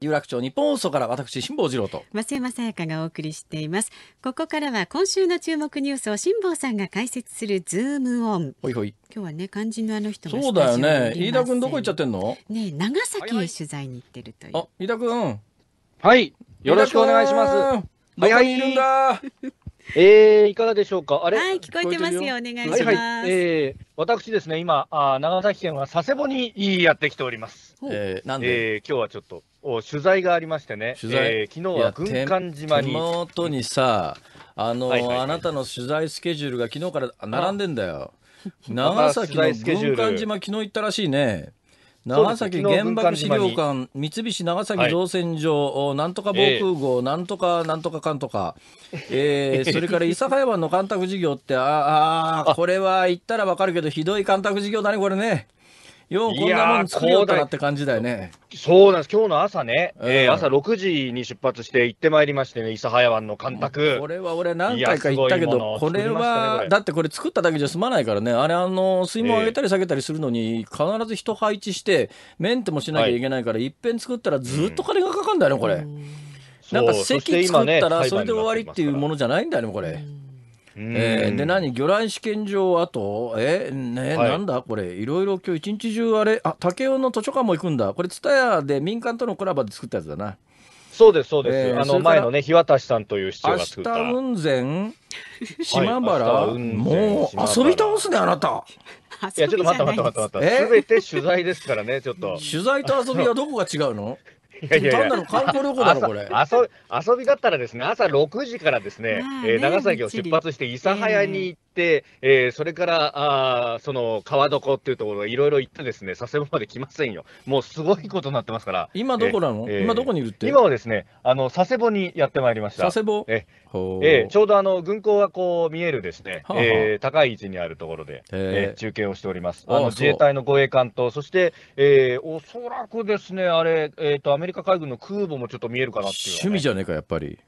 有楽町日本放送から私辛坊治郎と増山さやかがお送りしていますここからは今週の注目ニュースを辛坊さんが解説するズームオンほいほい今日はね肝心のあの人そうだよね飯田君どこ行っちゃってんのね長崎へ取材に行ってるという、はいはい、あ飯田君はいよろしくお願いしますどいるんだ えー、いかがでしょうか。あれ、はい、聞こえてますよ。お願いします。はいはい、えー、私ですね、今、あ長崎県は佐世保にやってきております。えー、なんで、えー、今日はちょっとお取材がありましてね。取材、えー、昨日は軍艦島に。手元にさ、あの、はいはいはい、あなたの取材スケジュールが昨日から並んでんだよ。長崎の軍艦島、昨日行ったらしいね。長崎原爆資料館、三菱長崎造船所、はい、なんとか防空壕、えー、なんとかなんとかかんとか、えー、それから諫早湾の干拓事業って、ああ、これは言ったらわかるけど、ひどい干拓事業だね、これね。ようこんなもん作よなって感じだよね。そうなんです。今日の朝ね、えー、朝6時に出発して行ってまいりましてね、諫早湾の干拓。これは俺何回か行ったけど、これは、だってこれ作っただけじゃ済まないからね、あれあの、水門上げたり下げたりするのに、必ず人配置して、メンテもしなきゃいけないから、はい、いっぺん作ったらずっと金がかかるんだよね、これ。なんか席作ったら、それで終わりっていうものじゃないんだよね、これ。うんえー、で何魚卵試験場あとえね、はい、なんだこれいろいろ今日一日中あれあ武雄の図書館も行くんだこれ蔦屋で民間とのコラボで作ったやつだなそうですそうです、えー、あの前のね日渡さんという市長が作った明日雲仙島原、はい、もう遊び倒すねあなたいやちょっと待った待った待った待ったすて取材ですからねちょっと取材と遊びはどこが違うのいやいや単なる観光旅行だろ、これ遊。遊びだったらですね、朝6時からですね、まねえー、長崎を出発して、諫早に行って、えー、えー、それからあその川床っていうところ、いろいろ行ってですね、佐世保まで来ませんよ。もうすごいことになってますから。今どこなの、えー、今どこにいるって今はですね、あの佐世保にやってまいりました。佐世保ええー、ちょうどあの軍港がこう見えるですね、はあはあ、えー、高い位置にあるところで、えー、中継をしております。あの自衛隊の護衛艦と、そして、えー、おそらくですね、あれ、えーと、アメリカ海軍の空母もちょっと見えるかなっていう、ね、趣味じゃねえか、やっぱり。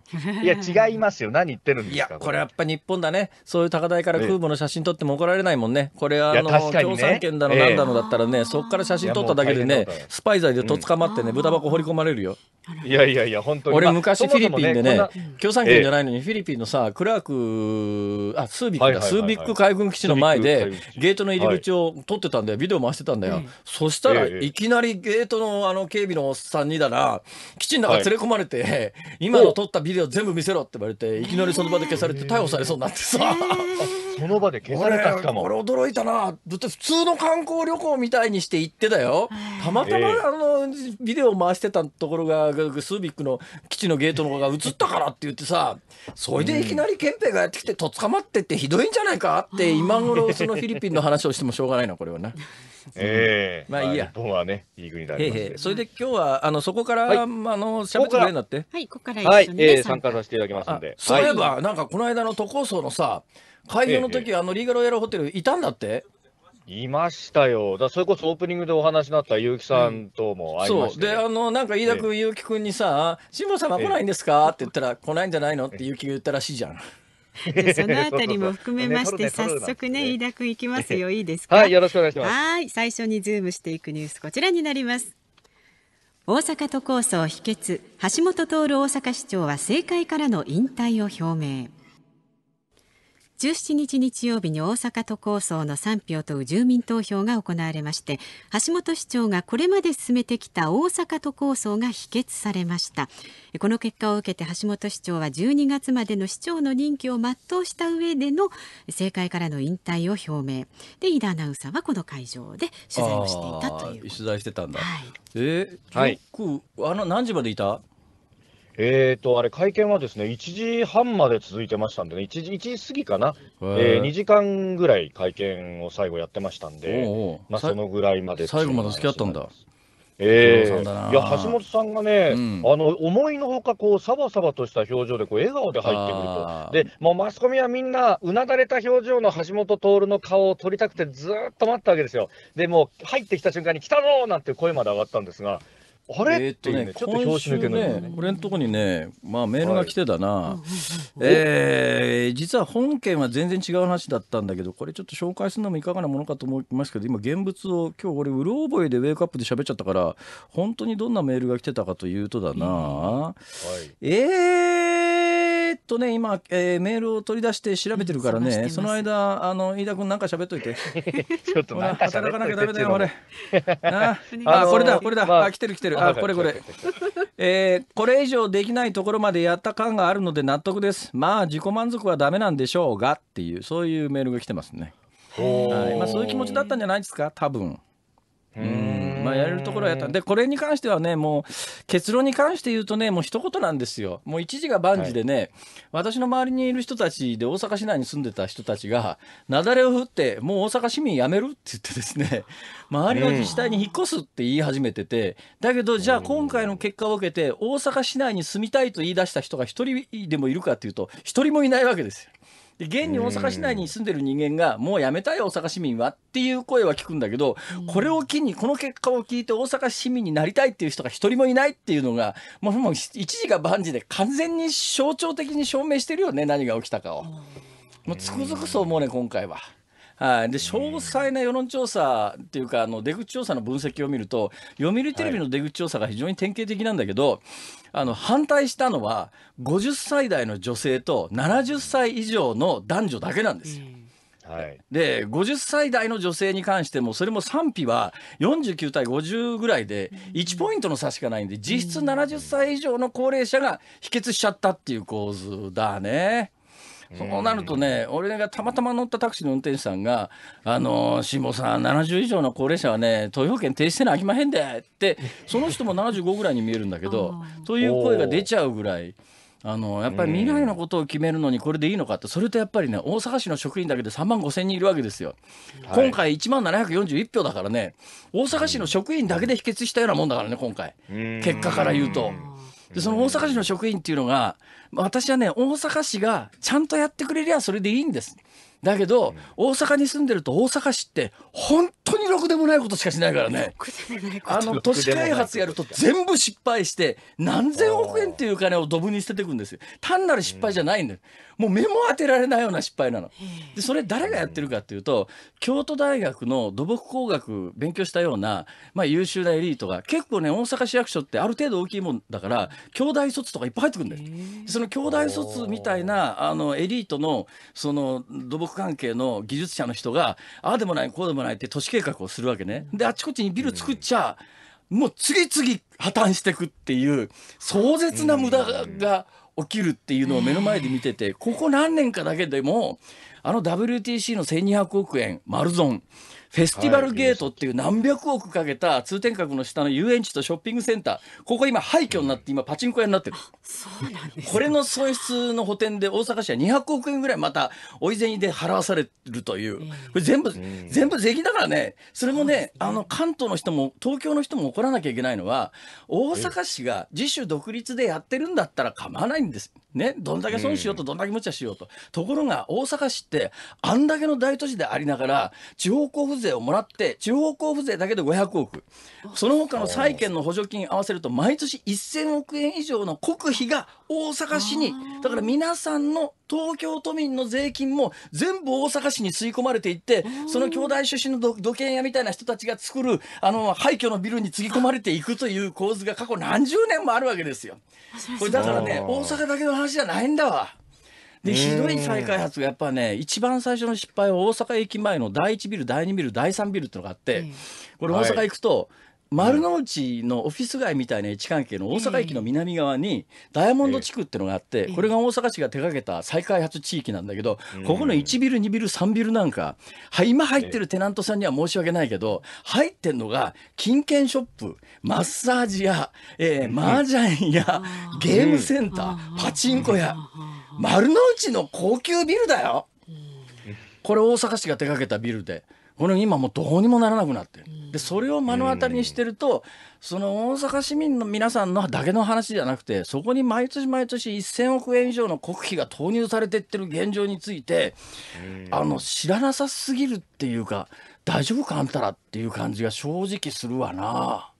いや、違いますよ、何言ってるんですか。いや、これやっぱ日本だね、そういう高台から空母の写真撮っても怒られないもんね、これはあの、ね、共産圏だの、なんだのだったらね、そこから写真撮っただけでね、スパイ罪でと捕まってね、うん、豚箱放り込まれるよ。いやいやいや、本当に。俺、昔フィリピンでね、共産圏じゃないのに、にフィリピンのさ、クラーク、あ、スービックだ、スービック海軍基地の前で、ゲートの入り口を撮ってたんだよ、ビデオ回してたんだよ。そしたら、いきなりゲートのあの警備のおっさんにだな、基地の中連れ込まれて、今の撮ったビデオ全部見せろって言われて、いきなりその場で消されて逮捕されそうになってさ。その場で消されたかも。俺驚いたな。だって普通の観光旅行みたいにして行ってたよ。たまたま、えー、あの、ビデオ回してたところが、スービックの基地のゲートの方が映ったからって言ってさ、それでいきなり憲兵がやってきて、とっ捕まってってひどいんじゃないかって、今頃そのフィリピンの話をしてもしょうがないな、これはな。ええー、まあいいや。日本はね、いい国だ、ね、ええそれで今日は、あの、そこから、はい、あの、喋ってくれるんだって。はい、ここから、ね、はい、参加させていただきますんで。そういえば、はい、なんかこの間の都構想のさ、開業の時、ええ、あのリーガロエラホテルいたんだっていましたよ。だそれこそオープニングでお話になった結城さんとも会いました、ねうん、そう。で、あの、なんか飯田君、結城君にさ、辛坊さんは来ないんですかって言ったら、来ないんじゃないのって結城言ったらしいじゃん。そのあたりも含めまして、早速ね、飯田君いきますよ。いいですかはい、よろしくお願いします。はい、最初にズームしていくニュース、こちらになります。大阪都構想否決、橋本徹大阪市長は政界からの引退を表明。17日日曜日に大阪都構想の賛否を問う住民投票が行われまして橋本市長がこれまで進めてきた大阪都構想が否決されましたこの結果を受けて橋本市長は12月までの市長の任期を全うした上での政界からの引退を表明で井田アナウンサーはこの会場で取材をしていたという取材してたんだ、はい、えー、はい、あの何時までいたえーと、あれ、会見はですね、1時半まで続いてましたんでね、1時 ,1 時過ぎかな、えー、2時間ぐらい会見を最後やってましたんで、おうおうまあ、そのぐらいまで最後まで付き合ったんだ。えー、いや橋本さんがね、うん、あの思いのほかこう、さばさばとした表情でこう笑顔で入ってくると、でもうマスコミはみんな、うなだれた表情の橋本徹の顔を撮りたくて、ずっと待ったわけですよ、でも入ってきた瞬間に、来たぞなんて声まで上がったんですが、あれえーっとね、ちょっと今表週紙抜けのね、俺のとこにね、まあメールが来てたな。えー実は本件は全然違う話だったんだけど、これちょっと紹介するのもいかがなものかと思いますけど、今現物を今日俺、うろ覚えでウェイクアップで喋っちゃったから、本当にどんなメールが来てたかというとだな。えーとね、今、えー、メールを取り出して調べてるからね、その間、あの、飯田君なんか喋っといて。ちょっとなんか働かなきゃダメだよ、俺。あ、あこれだ、これだ。あ、来てる来てる。あ、これこれ。えー、これ以上できないところまでやった感があるので納得です。まあ、自己満足はダメなんでしょうがっていう、そういうメールが来てますね。はい。まあ、そういう気持ちだったんじゃないですか、多分。うん。まあ、やれるところはやったでこれに関してはねもう結論に関して言うとねもう一言なんですよもう一時が万事でね、はい、私の周りにいる人たちで大阪市内に住んでた人たちが雪崩を降ってもう大阪市民辞めるって言ってですね 周りの自治体に引っ越すって言い始めてて、だけどじゃあ今回の結果を受けて大阪市内に住みたいと言い出した人が一人でもいるかっていうと一人もいないわけですよ。で現に大阪市内に住んでる人間が、もうやめたい大阪市民はっていう声は聞くんだけど、これを機に、この結果を聞いて大阪市民になりたいっていう人が一人もいないっていうのが、もうもう一時が万事で完全に象徴的に証明してるよね、何が起きたかを。もうつくづくそう思うね、今回は。はい、で詳細な世論調査っていうか、あの出口調査の分析を見ると、読売テレビの出口調査が非常に典型的なんだけど、はい、あの反対したのは、50歳代の女性と70歳以上の男女だけなんですよ。はい、で50歳代の女性に関してもそれも賛否は49対50ぐらいで1ポイントの差しかないんで実質70歳以上の高齢者が否決しちゃったっていう構図だね。そうなるとね、俺がたまたま乗ったタクシーの運転手さんが、あのー、辛坊さん、70以上の高齢者はね、投票権停止せなあきまへんでって、その人も75ぐらいに見えるんだけど、という声が出ちゃうぐらい。あのやっぱり未来のことを決めるのにこれでいいのかってそれとやっぱりね大阪市の職員だけで3万5千人いるわけですよ、はい、今回1万741票だからね大阪市の職員だけで否決したようなもんだからね今回結果から言うと。でその大阪市の職員っていうのが私はね大阪市がちゃんとやってくれりゃそれでいいんですだけど、大阪に住んでると大阪市って本当にろくでもないことしかしないからねあの都市開発やると全部失敗して何千億円っていう金をドブに捨てていくんですよ単なる失敗じゃないんだよ、もう目も当てられないような失敗なのでそれ誰がやってるかっていうと京都大学の土木工学勉強したような、まあ、優秀なエリートが結構ね大阪市役所ってある程度大きいもんだから京大卒とかいっぱい入ってくるんだよその京大卒みたいなあのエリートのその土木関係の技術者の人がああでもないこうでもないって都市計画をするわけね。であちこちにビル作っちゃ、もう次々破綻してくっていう壮絶な無駄が起きるっていうのを目の前で見てて、ここ何年かだけでもあの WTC の1,200億円丸損フェスティバルゲートっていう何百億かけた通天閣の下の遊園地とショッピングセンター、ここ今廃墟になって今パチンコ屋になってる。これの損失の補填で大阪市は200億円ぐらいまた追い銭で払わされるという。これ全部、全部税金だからね。それもね、ねあの関東の人も東京の人も怒らなきゃいけないのは、大阪市が自主独立でやってるんだったら構わないんです。ね、どんだけ損しようと、どんだけ無茶しようと。ところが大阪市ってあんだけの大都市でありながら、地方交付税税をもらって地方交付税だけで500億その他の債券の補助金合わせると毎年1000億円以上の国費が大阪市にだから皆さんの東京都民の税金も全部大阪市に吸い込まれていってその兄弟出身の土建屋みたいな人たちが作るあの廃墟のビルにつぎ込まれていくという構図が過去何十年もあるわけですよ。これだからね大阪だけの話じゃないんだわ。でひどい再開発がやっぱね一番最初の失敗は大阪駅前の第1ビル第2ビル第3ビルってのがあって、これ大阪行くと、丸の内のオフィス街みたいな位置関係の大阪駅の南側にダイヤモンド地区ってのがあってこれが大阪市が手掛けた再開発地域なんだけどここの1ビル2ビル3ビルなんか今入ってるテナントさんには申し訳ないけど入ってんのが金券ショップマッサージ屋えー、麻雀屋ゲームセンターパチンコ屋。丸の内の高級ビルだよ。これ大阪市が手掛けたビルで。これ今もうどうにもならなくなってる。で、それを目の当たりにしてると、その大阪市民の皆さんのだけの話じゃなくて、そこに毎年毎年1000億円以上の国費が投入されてってる現状について、あの、知らなさすぎるっていうか、大丈夫かあんたらっていう感じが正直するわな。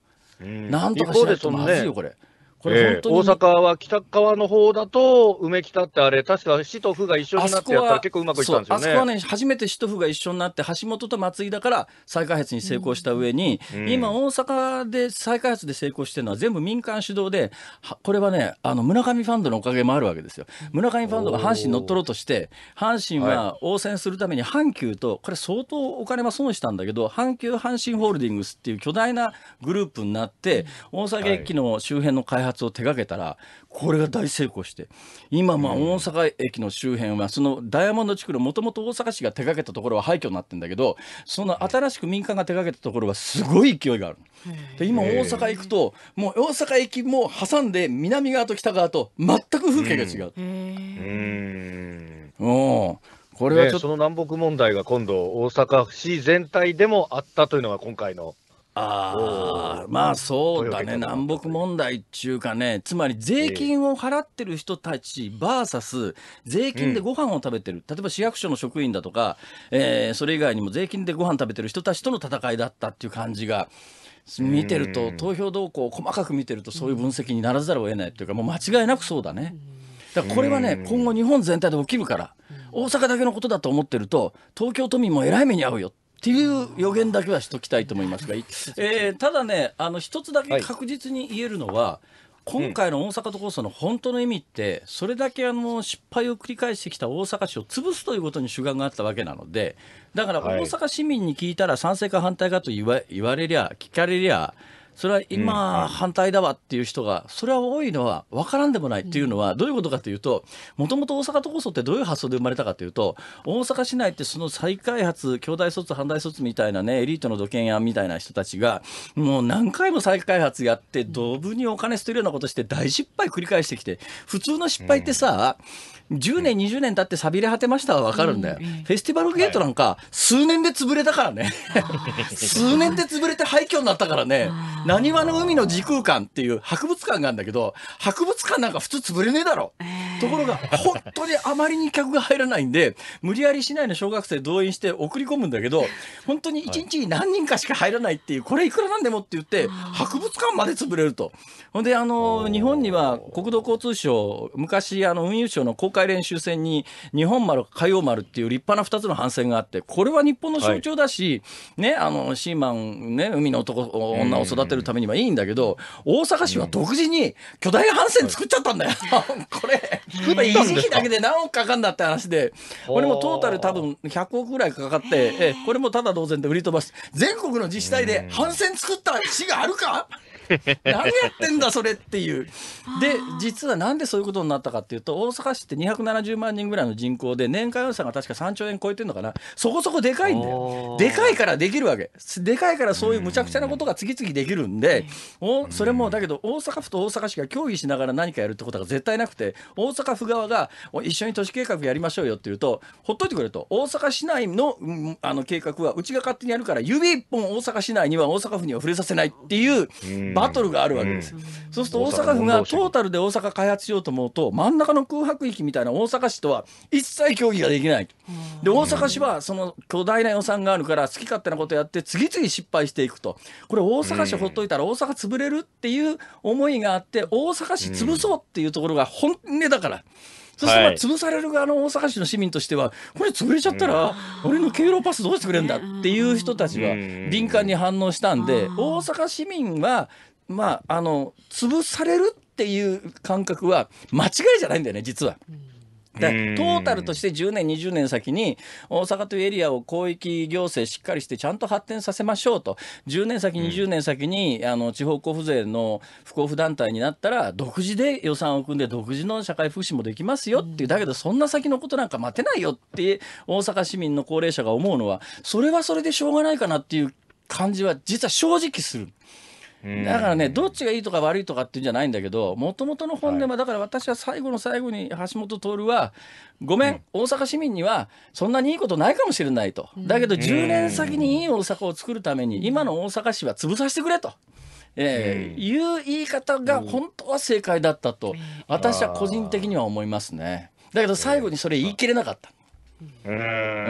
なんとかしないとまずいよ、これ。これ本当に、えー、大阪は北側の方だと、梅北ってあれ、確か市と府が一緒になってやったら結構うまくいったんですよね。あそこはね、初めて市と府が一緒になって、橋本と松井だから再開発に成功した上に、うん、今、大阪で再開発で成功してるのは全部民間主導で、これはね、あの村上ファンドのおかげもあるわけですよ。村上ファンドが阪神乗っ取ろうとして、阪神は応戦するために阪急と、これ相当お金は損したんだけど、阪急阪神ホールディングスっていう巨大なグループになって、大阪駅の周辺の開発発を手掛けたらこれが大成功して今まあ大阪駅の周辺はそのダイヤモンド地区のもともと大阪市が手掛けたところは廃墟になってんだけどその新しく民間が手掛けたところはすごい勢いがある。で今大阪行くともう大阪駅も挟んで南側と北側と全く風景が違う。うんこれは、ちね、その南北問題が今度、大阪市全体でもあったというのが今回のああ、まあそうだね、南北問題っていうかね、つまり税金を払ってる人たち、バーサス、税金でご飯を食べてる、例えば市役所の職員だとか、えー、それ以外にも税金でご飯食べてる人たちとの戦いだったっていう感じが。見てると、投票動向を細かく見てると、そういう分析にならざるを得ないというか、もう間違いなくそうだね。だからこれはね、今後、日本全体で起きるから、大阪だけのことだと思ってると、東京都民もえらい目に遭うよ。っていう予言だけはしときたいと思いますが、えー、ただね、あの一つだけ確実に言えるのは、はい今回の大阪都構想の本当の意味って、それだけあの失敗を繰り返してきた大阪市を潰すということに主眼があったわけなので、だから大阪市民に聞いたら賛成か反対かと言わ言われりゃ、聞かれりゃ、それは今、反対だわっていう人が、それは多いのは分からんでもないっていうのは、どういうことかというと、もともと大阪都構想ってどういう発想で生まれたかというと、大阪市内ってその再開発、兄弟卒、反対卒みたいなね、エリートの土建屋みたいな人たちが、もう何回も再開発やって、同ブにお金捨てるようなことして、大失敗繰り返してきて、普通の失敗ってさ、10年、20年経ってさびれ果てましたは分かるんだよ。フェスティバルゲートなんか、数年で潰れたからね 数年で潰れて廃墟になったからね。なにわの海の時空間っていう博物館があるんだけど博物館なんか普通潰れねえだろ、えーところが、本当にあまりに客が入らないんで、無理やり市内の小学生動員して送り込むんだけど、本当に一日に何人かしか入らないっていう、これいくらなんでもって言って、博物館まで潰れると。ほんで、あの、日本には国土交通省、昔、あの、運輸省の公開練習船に、日本丸、海洋丸っていう立派な2つの帆船があって、これは日本の象徴だし、はい、ね、あの、シーマン、ね、海の男、女を育てるためにはいいんだけど、大阪市は独自に巨大帆船作っちゃったんだよ。これ。降ったんです維持費だけで何億かかんだって話でこれもトータル多分100億ぐらいかかって、えこれもただ同然で売り飛ばして全国の自治体で反戦作った市があるか何やってんだそれっていう。で実はなんでそういうことになったかっていうと大阪市って270万人ぐらいの人口で年間予算が確か3兆円超えてるのかなそこそこでかいんだよ。でかいからできるわけ。でかいからそういうむちゃくちゃなことが次々できるんでおそれもだけど大阪府と大阪市が協議しながら何かやるってことが絶対なくて大阪府側が一緒に都市計画やりましょうよって言うとほっといてくれと大阪市内の,、あの計画はうちが勝手にやるから指一本大阪市内には大阪府には触れさせないっていうバトルがあるわけです。うんうん、そうすると大阪府がトータルで大阪開発しようと思うと真ん中の空白域みたいな大阪市とは一切協議ができない。で大阪市はその巨大な予算があるから好き勝手なことやって次々失敗していくとこれ大阪市ほっといたら大阪潰れるっていう思いがあって大阪市潰そうっていうところが本音だから。から。そしてまあ潰される側の大阪市の市民としては、これ潰れちゃったら、俺の経路パスどうしてくれるんだっていう人たちは敏感に反応したんで、大阪市民は、まあ、あの、潰されるっていう感覚は間違いじゃないんだよね、実は。トータルとして10年、20年先に、大阪というエリアを広域行政しっかりして、ちゃんと発展させましょうと、10年先、20年先に、あの地方交付税の不交付団体になったら、独自で予算を組んで、独自の社会福祉もできますよっていう、だけど、そんな先のことなんか待てないよって、大阪市民の高齢者が思うのは、それはそれでしょうがないかなっていう感じは、実は正直する。だからね、どっちがいいとか悪いとかっていうんじゃないんだけど、もともとの本音は、だから私は最後の最後に橋本徹は、ごめん、大阪市民にはそんなにいいことないかもしれないと、だけど10年先にいい大阪を作るために、今の大阪市は潰させてくれと。えー、いう言い方が本当は正解だったと私は個人的には思いますねだけど最後にそれ言い切れなかった、う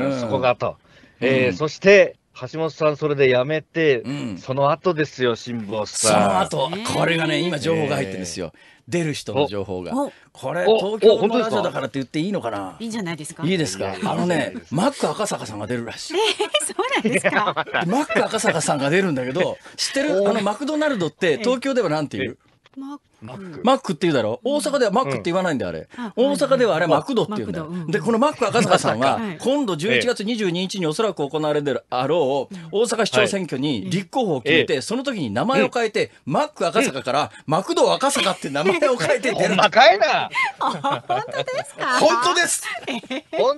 ん、そこがと、えーそして橋本さん、それでやめて、うん、その後ですよ、辛坊さん。その後、これがね、今、情報が入ってるんですよ。出る人の情報が。これ、東京のラジオだからって言っていいのかな。いいんじゃないですか。いいですか。あのね、マック赤坂さんが出るらしい。えー、そうなんですか。マック赤坂さんが出るんだけど、知ってる、あのマクドナルドって、東京ではなんていう。マック。マックって言うだろ大阪ではマックって言わないんだよ、あれ。大阪ではあれマクドって言うんだよ。で、このマック赤坂さんは、今度11月22日におそらく行われるあろう、大阪市長選挙に立候補を決めて、その時に名前を変えて、マック赤坂から、マクド赤坂って名前を変えて出る。細 かいな本当ですか本当です 本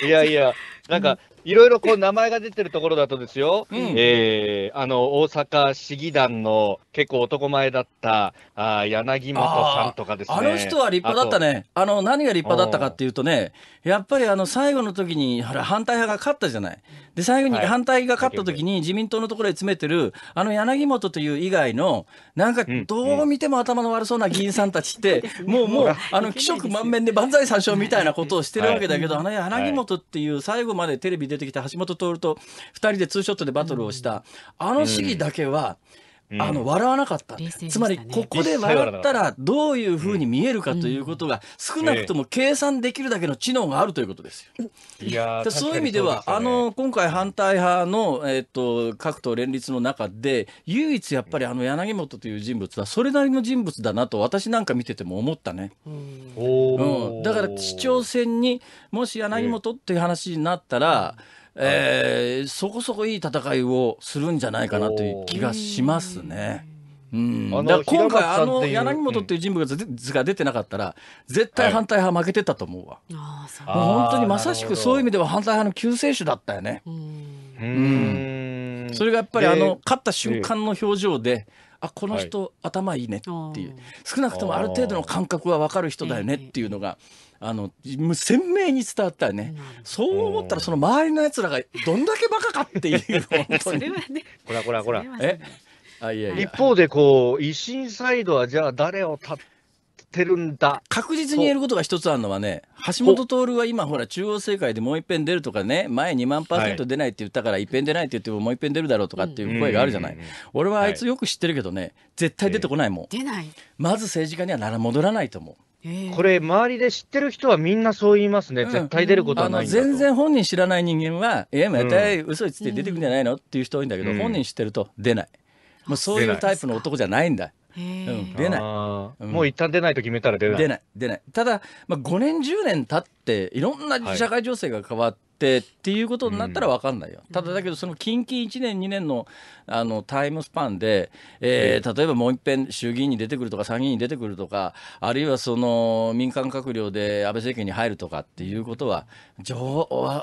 当いやいや、なんか、いろいろこう名前が出てるところだとですよ、うん、えー、あの大阪市議団の結構男前だったあ柳本さんとかですねあの人は立派だったねあの何が立派だったかっていうとねやっぱりあの最後の時に反対派が勝ったじゃないで最後に反対が勝った時に自民党のところへ詰めてるあの柳本という以外のなんかどう見ても頭の悪そうな議員さんたちって、もうもうあの 気色満面で万歳三唱みたいなことをしてるわけだけど、あの柳本っていう最後までテレビ出出てきた橋本徹と2人でツーショットでバトルをした、あの試技だけは、うあの笑わなかった、うん、つまりここで笑ったらどういうふうに見えるかということが少なくとも計算できるだけの知能があるということですよ。いやそういう意味では、ね、あの今回反対派の、えーと、各党連立の中で唯一やっぱりあの柳本という人物はそれなりの人物だなと私なんか見てても思ったね。うん、だから市長選にもし柳本っていう話になったら、えーえー、そこそこいい戦いをするんじゃないかなという気がしますね。うん、だから今回、あの柳本っていう人物が出てなかったら、絶対反対派負けてたと思うわ、はい、もう本当にまさしくそういう意味では反対派の救世主だったよね。うんそれがやっぱりあの勝った瞬間の表情で、あこの人、頭いいねっていう、少なくともある程度の感覚は分かる人だよねっていうのが。あの鮮明に伝わったね、うん、そう思ったらその周りのやつらがどんだけバカかっていう それはねこらこらこらえあいやいや一方でこう維新サイドはじゃあ誰を立ってるんだ確実に言えることが一つあるのはね橋本徹は今ほら中央政界でもう一遍出るとかね前2万パーセント出ないって言ったから一遍出ないって言ってももう一遍出るだろうとかっていう声があるじゃない、俺はあいつよく知ってるけどね、絶対出てこないもん、出ないまず政治家にはなら戻らないと思うこれ、周りで知ってる人はみんなそう言いますね。絶対出ることはない全然本人知らない人間は、え、もまた体嘘つって出てくんじゃないのっていう人多いんだけど、うん、本人知ってると出ない。もうそういうタイプの男じゃないんだ。うん、出ない、うん、もう一旦出ないと決めたら出ない出ない出ないただ、まあ、5年10年経っていろんな社会情勢が変わっってっていうことになったら分かんないよ、うん、ただだけど、その近々1年、2年のあのタイムスパンで、えー、例えばもういっぺん衆議院に出てくるとか、参議院に出てくるとか、あるいはその民間閣僚で安倍政権に入るとかっていうことは、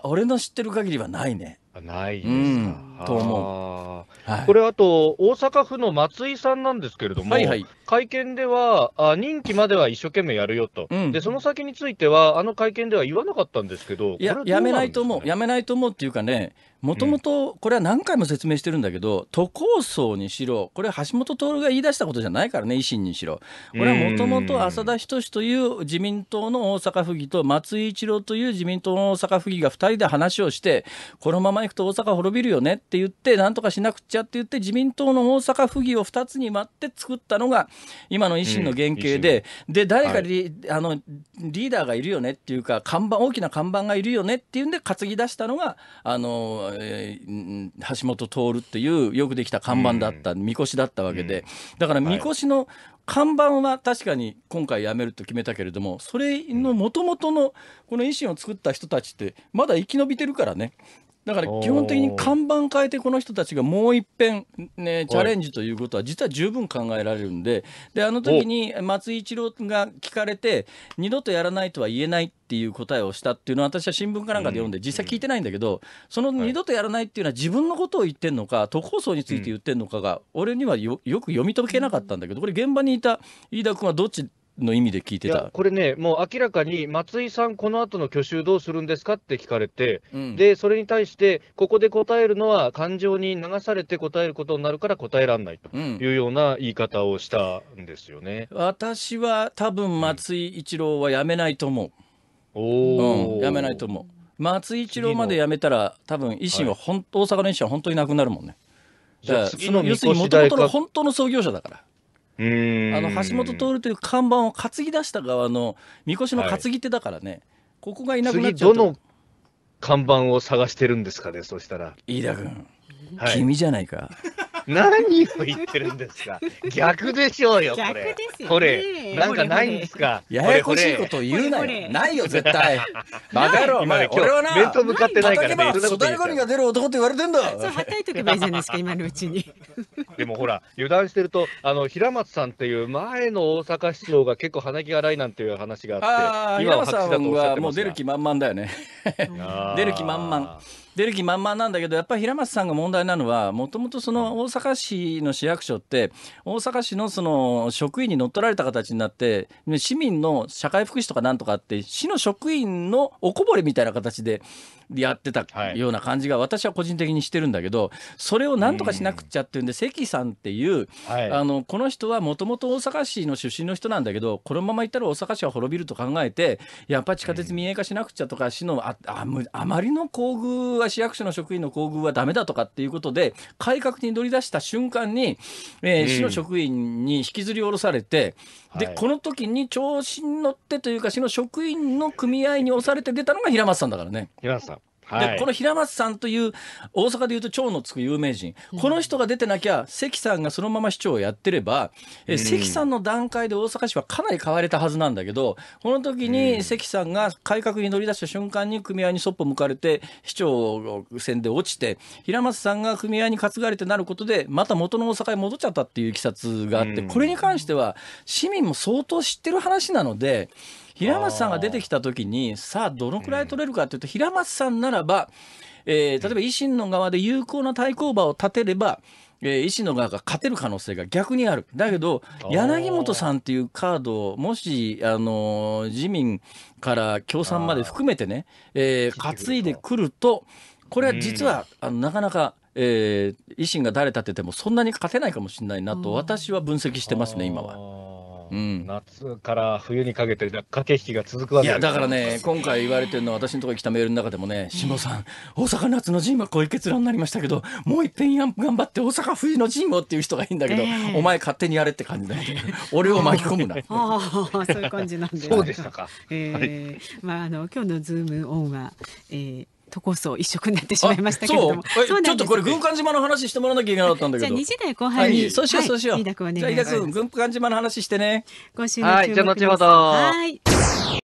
俺の知ってる限りはないね。ないですか。うん、と思う。はい、これ、あと、大阪府の松井さんなんですけれども、はいはい、会見ではあ、任期までは一生懸命やるよと、うん、で、その先については、あの会見では言わなかったんですけど、や、ね、やめないと思う、やめないと思うっていうかね、もともとこれは何回も説明してるんだけど、うん、都構想にしろこれは橋下徹が言い出したことじゃないからね維新にしろこれはもともと浅田均という自民党の大阪府議と松井一郎という自民党の大阪府議が2人で話をしてこのままいくと大阪滅びるよねって言ってなんとかしなくちゃって言って自民党の大阪府議を2つに割って作ったのが今の維新の原型で、うん、で誰かリはい、あのリーダーがいるよねっていうか看板大きな看板がいるよねっていうんで担ぎ出したのがあのえー、橋本徹っていうよくできた看板だった、うん、みこしだったわけで、うん、だからみこしの看板は確かに今回やめると決めたけれどもそれのもともとのこの維新を作った人たちってまだ生き延びてるからねだから基本的に看板変えてこの人たちがもういっぺん、ね、チャレンジということは実は十分考えられるんでであの時に松井一郎が聞かれて二度とやらないとは言えないっていう答えをしたっていうのは私は新聞かなんかで読んで実際聞いてないんだけどその二度とやらないっていうのは自分のことを言ってるのか都構想について言ってるのかが俺にはよく読み解けなかったんだけどこれ現場にいた飯田君はどっちの意味で聞いてたこれね、もう明らかに松井さん、この後の去就どうするんですかって聞かれて、うん、でそれに対して、ここで答えるのは、感情に流されて答えることになるから答えられないというような言い方をしたんですよね、うん、私は多分松井一郎はやめないと思う。おうん、やめないと思う。松井一郎までやめたら、多分維新は本、はい、大阪の維新は本当になくなるもんね。じゃあ、の要するにもともとの本当の創業者だから。あの橋本徹という看板を担ぎ出した側のみこしの担ぎ手だからね、はい、ここがいなくなっちゃうと。看板を探してるんですかね、そしたら。飯田君、はい、君じゃないか。何を言ってるんですか。逆でしょうよ、これ。ね、これ、なんかないんですか。ややこしいこと言うなよ。ないよ、絶対。バカ野郎、お前、俺はな、面と向かってないからね。粗大ゴミが出る男って言われてんだ。そう、はたいとけばいいじゃないですか、今のうちに。でもほら、油断してると、あの、平松さんっていう前の大阪市長が結構鼻毛荒いなんていう話があって、あ今は白紙だとおっしゃってますが。もう出る気満々だよね。出る気満々。出る気満々なんだけどやっぱり平松さんが問題なのはもともとその大阪市の市役所って大阪市のその職員に乗っ取られた形になって市民の社会福祉とかなんとかって市の職員のおこぼれみたいな形でやってたような感じが私は個人的にしてるんだけどそれをなんとかしなくちゃっていうんで関さんっていうあのこの人はもともと大阪市の出身の人なんだけどこのまま行ったら大阪市は滅びると考えてやっぱ地下鉄民営化しなくちゃとか市のああまりの厚遇は市役所の職員の厚遇はだめだとかっていうことで、改革に乗り出した瞬間に、えー、市の職員に引きずり下ろされて、うん、で、はい、この時に調子に乗ってというか、市の職員の組合に押されて出たのが平松さんだからね。平松さんはい、でこの平松さんという大阪でいうと蝶のつく有名人、この人が出てなきゃ関さんがそのまま市長をやってれば、え関さんの段階で大阪市はかなり変われたはずなんだけどこの時に関さんが改革に乗り出した瞬間に組合にそっぽ向かれて市長選で落ちて平松さんが組合に担がれてなることでまた元の大阪へ戻っちゃったっていういきさつがあってこれに関しては市民も相当知ってる話なので。平松さんが出てきた時にさあどのくらい取れるかというと、うん、平松さんならば、えー、例えば維新の側で有効な対抗馬を立てれば、えー、維新の側が勝てる可能性が逆にある。だけど、柳本さんっていうカードを、もし、あのー、自民から共産まで含めてね、えー、担いでくると、これは実は、あのなかなか、えー、維新が誰立ててもそんなに勝てないかもしれないなと、私は分析してますね、今は。うん、夏から冬にかけて駆け引きが続くわけいやだからね、今回言われてるのは、私のところに来たメールの中でもね、下さん、大阪夏の陣はこういう結論になりましたけど、もういっぺん頑張って大阪冬の陣をっていう人がいいんだけど、お前勝手にやれって感じだけ俺を巻き込むな。ああ、そういう感じなんで。そうでしたか。えー、まああの今日のズームオンは、えー、都構想一色になってしまいましたけれども。そうちょっとこれ軍艦島の話してもらわなきゃいけなかったんだけど。じゃあ2時台後半に。はい、そうしようそうしよう。はい、じゃあ伊田軍艦島の話してね。今週の注目はい、じゃあ後ほど。はい。